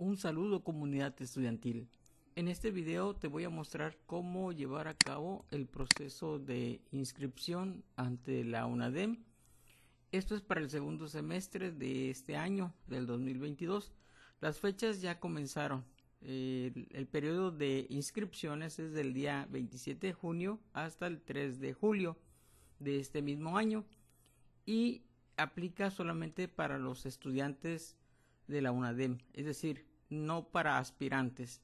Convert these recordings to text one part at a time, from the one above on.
Un saludo comunidad estudiantil. En este video te voy a mostrar cómo llevar a cabo el proceso de inscripción ante la UNADEM. Esto es para el segundo semestre de este año, del 2022. Las fechas ya comenzaron. El, el periodo de inscripciones es del día 27 de junio hasta el 3 de julio de este mismo año y aplica solamente para los estudiantes de la UNADEM, es decir, no para aspirantes.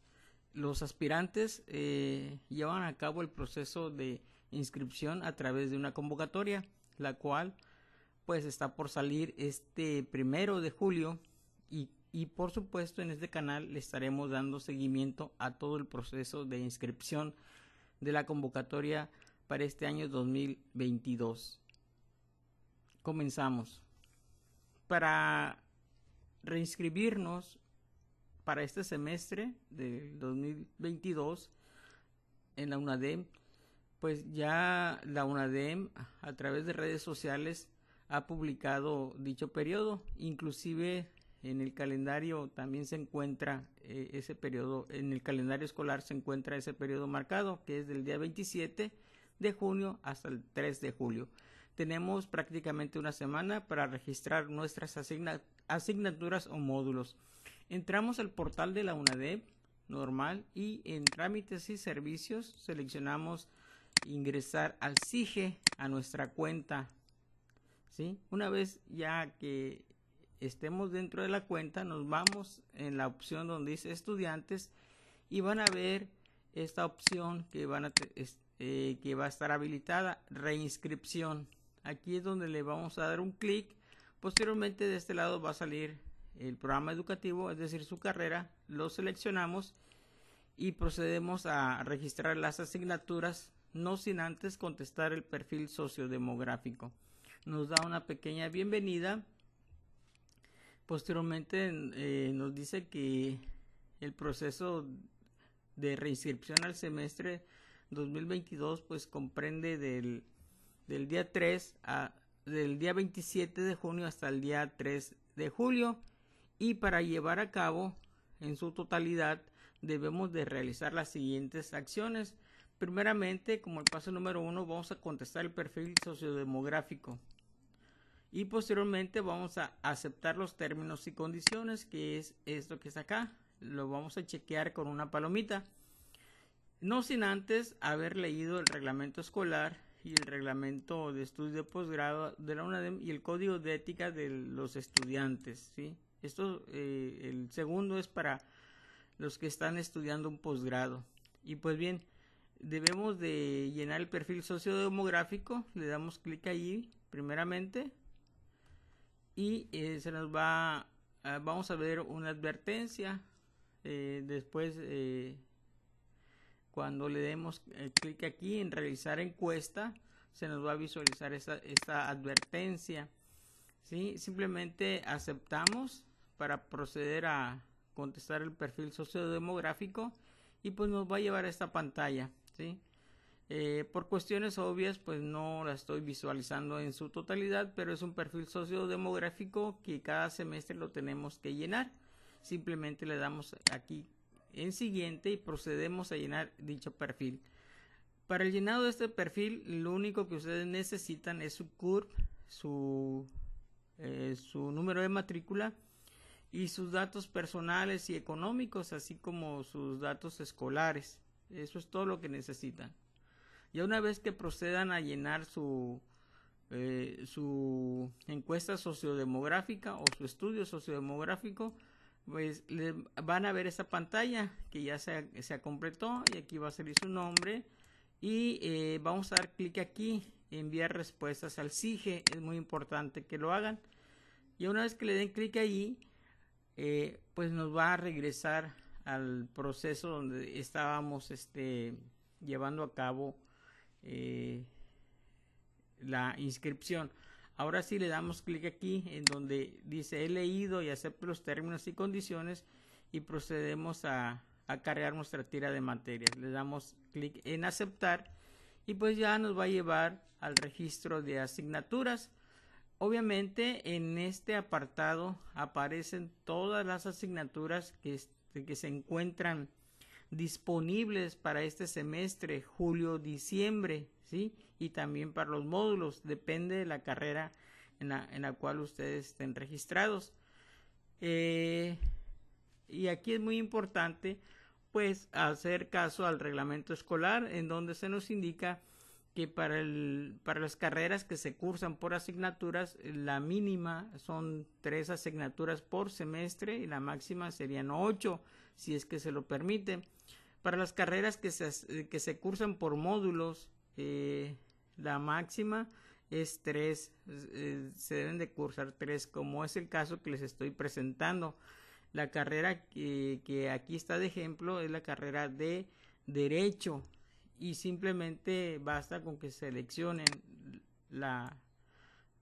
Los aspirantes eh, llevan a cabo el proceso de inscripción a través de una convocatoria, la cual pues está por salir este primero de julio y, y por supuesto en este canal le estaremos dando seguimiento a todo el proceso de inscripción de la convocatoria para este año 2022. Comenzamos. Para reinscribirnos para este semestre del 2022 en la UNADEM, pues ya la UNADEM a través de redes sociales ha publicado dicho periodo, inclusive en el calendario también se encuentra eh, ese periodo, en el calendario escolar se encuentra ese periodo marcado, que es del día 27 de junio hasta el 3 de julio. Tenemos prácticamente una semana para registrar nuestras asignaturas o módulos. Entramos al portal de la UNADEP normal y en trámites y servicios seleccionamos ingresar al SIGE a nuestra cuenta. ¿sí? Una vez ya que estemos dentro de la cuenta, nos vamos en la opción donde dice estudiantes y van a ver esta opción que, van a, eh, que va a estar habilitada, reinscripción. Aquí es donde le vamos a dar un clic. Posteriormente de este lado va a salir el programa educativo, es decir, su carrera, lo seleccionamos y procedemos a registrar las asignaturas, no sin antes contestar el perfil sociodemográfico. Nos da una pequeña bienvenida. Posteriormente eh, nos dice que el proceso de reinscripción al semestre 2022 pues comprende del, del día 3 a, del día 27 de junio hasta el día 3 de julio y para llevar a cabo en su totalidad debemos de realizar las siguientes acciones. Primeramente, como el paso número uno, vamos a contestar el perfil sociodemográfico y posteriormente vamos a aceptar los términos y condiciones, que es esto que está acá. Lo vamos a chequear con una palomita. No sin antes haber leído el reglamento escolar y el reglamento de estudio de posgrado de la UNADEM y el código de ética de los estudiantes, ¿sí? Esto, eh, el segundo es para los que están estudiando un posgrado. Y pues bien, debemos de llenar el perfil sociodemográfico, le damos clic allí, primeramente y eh, se nos va, ah, vamos a ver una advertencia. Eh, después, cuando le demos clic aquí en realizar encuesta, se nos va a visualizar esta, esta advertencia. ¿sí? Simplemente aceptamos para proceder a contestar el perfil sociodemográfico y pues nos va a llevar a esta pantalla, eh, por cuestiones obvias, pues no la estoy visualizando en su totalidad, pero es un perfil sociodemográfico que cada semestre lo tenemos que llenar. Simplemente le damos aquí en siguiente y procedemos a llenar dicho perfil. Para el llenado de este perfil, lo único que ustedes necesitan es su CURP, su, eh, su número de matrícula y sus datos personales y económicos, así como sus datos escolares. Eso es todo lo que necesitan. Y una vez que procedan a llenar su, eh, su encuesta sociodemográfica o su estudio sociodemográfico, pues van a ver esa pantalla que ya se, se completó y aquí va a salir su nombre y eh, vamos a dar clic aquí enviar respuestas al CIGE. es muy importante que lo hagan y una vez que le den clic allí... Eh, pues nos va a regresar al proceso donde estábamos este, llevando a cabo eh, la inscripción. Ahora sí le damos clic aquí en donde dice he leído y acepto los términos y condiciones y procedemos a, a cargar nuestra tira de materias. Le damos clic en aceptar y pues ya nos va a llevar al registro de asignaturas Obviamente en este apartado aparecen todas las asignaturas que, se encuentran disponibles para este semestre, julio-diciembre, ¿sí? Y también para los módulos, depende de la carrera en la, cual ustedes estén registrados. Eh, y aquí es muy importante, pues, hacer caso al reglamento escolar, en donde se nos indica que para, el, para las carreras que se cursan por asignaturas, eh, la mínima son tres asignaturas por semestre y la máxima serían ocho, si es que se lo permite. Para las carreras que se, eh, cursan por módulos, eh, la máxima es tres, se deben de cursar tres, como es el caso que les estoy presentando. La carrera que aquí está de ejemplo es la carrera de Derecho, y simplemente basta con que seleccionen la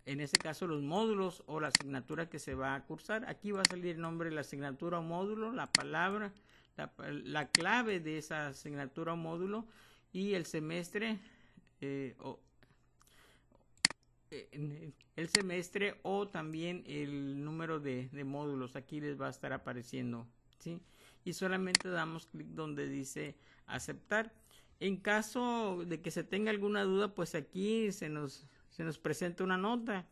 en este caso los módulos o la asignatura que se va a cursar. Aquí va a salir el nombre de la asignatura o módulo, la palabra, la, clave de esa asignatura o módulo y el semestre eh, o, el semestre o también el número de, módulos. Aquí les va a estar apareciendo. ¿sí? Y solamente damos clic donde dice aceptar. En caso de que se tenga alguna duda, pues aquí se nos, se nos presenta una nota.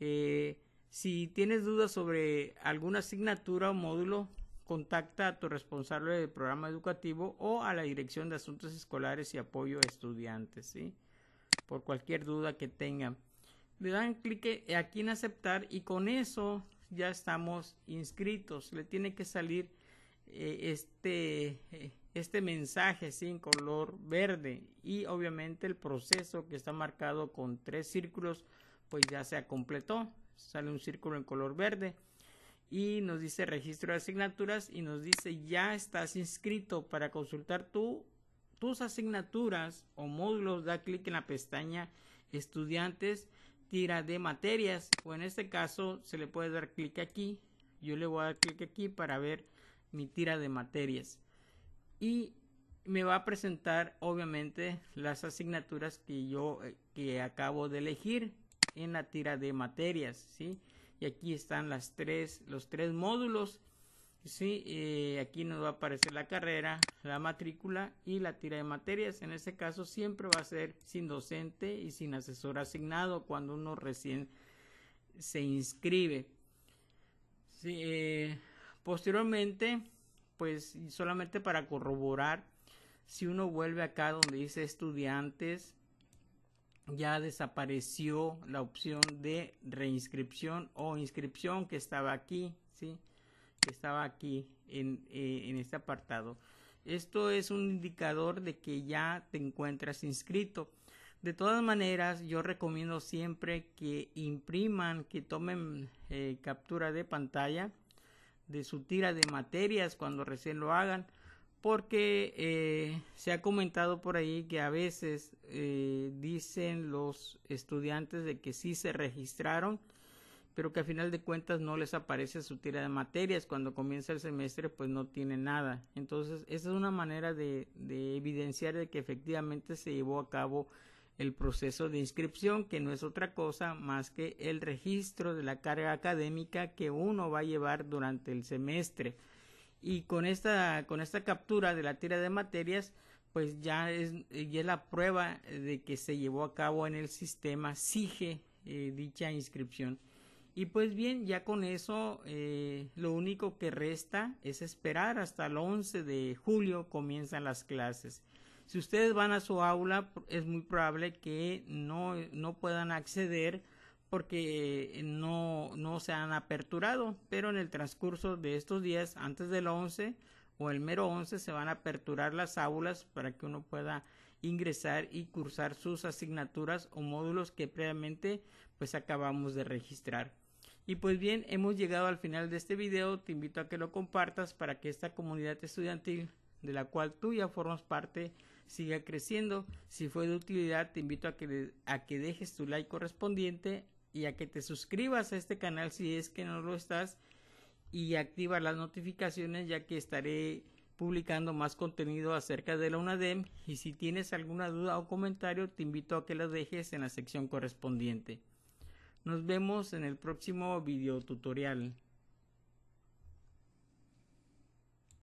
Eh, si tienes dudas sobre alguna asignatura o módulo, contacta a tu responsable del programa educativo o a la Dirección de Asuntos Escolares y Apoyo a Estudiantes, ¿sí? Por cualquier duda que tengan. Le dan clic aquí en aceptar y con eso ya estamos inscritos. Le tiene que salir eh, este... Eh, este mensaje sin color verde y obviamente el proceso que está marcado con tres círculos pues ya se completó sale un círculo en color verde y nos dice registro de asignaturas y nos dice ya estás inscrito para consultar tu, tus asignaturas o módulos da clic en la pestaña estudiantes tira de materias o en este caso se le puede dar clic aquí yo le voy a dar clic aquí para ver mi tira de materias y me va a presentar obviamente las asignaturas que yo eh, que acabo de elegir en la tira de materias, ¿sí? Y aquí están las tres, los tres módulos, ¿sí? Eh, aquí nos va a aparecer la carrera, la matrícula y la tira de materias. En este caso siempre va a ser sin docente y sin asesor asignado cuando uno recién se inscribe. Eh, posteriormente pues solamente para corroborar si uno vuelve acá donde dice estudiantes ya desapareció la opción de reinscripción o inscripción que estaba aquí, ¿sí? Que estaba aquí en, eh, este apartado. Esto es un indicador de que ya te encuentras inscrito. De todas maneras, yo recomiendo siempre que impriman, que tomen eh, captura de pantalla de su tira de materias cuando recién lo hagan porque eh, se ha comentado por ahí que a veces eh, dicen los estudiantes de que sí se registraron pero que a final de cuentas no les aparece su tira de materias cuando comienza el semestre pues no tiene nada entonces esa es una manera de, de evidenciar de que efectivamente se llevó a cabo el proceso de inscripción, que no es otra cosa más que el registro de la carga académica que uno va a llevar durante el semestre. Y con esta, con esta captura de la tira de materias, pues ya es, ya es la prueba de que se llevó a cabo en el sistema SIGE eh, dicha inscripción. Y pues bien, ya con eso eh, lo único que resta es esperar hasta el 11 de julio comienzan las clases. Si ustedes van a su aula, es muy probable que no, puedan acceder porque eh, no, se han aperturado, pero en el transcurso de estos días, antes del 11 o el mero 11, se van a aperturar las aulas para que uno pueda ingresar y cursar sus asignaturas o módulos que previamente pues acabamos de registrar. Y pues bien, hemos llegado al final de este video, te invito a que lo compartas para que esta comunidad estudiantil de la cual tú ya formas parte siga creciendo. Si fue de utilidad, te invito a que, dejes tu like correspondiente y a que te suscribas a este canal si es que no lo estás y activa las notificaciones ya que estaré publicando más contenido acerca de la UNADEM y si tienes alguna duda o comentario te invito a que la dejes en la sección correspondiente. Nos vemos en el próximo video tutorial.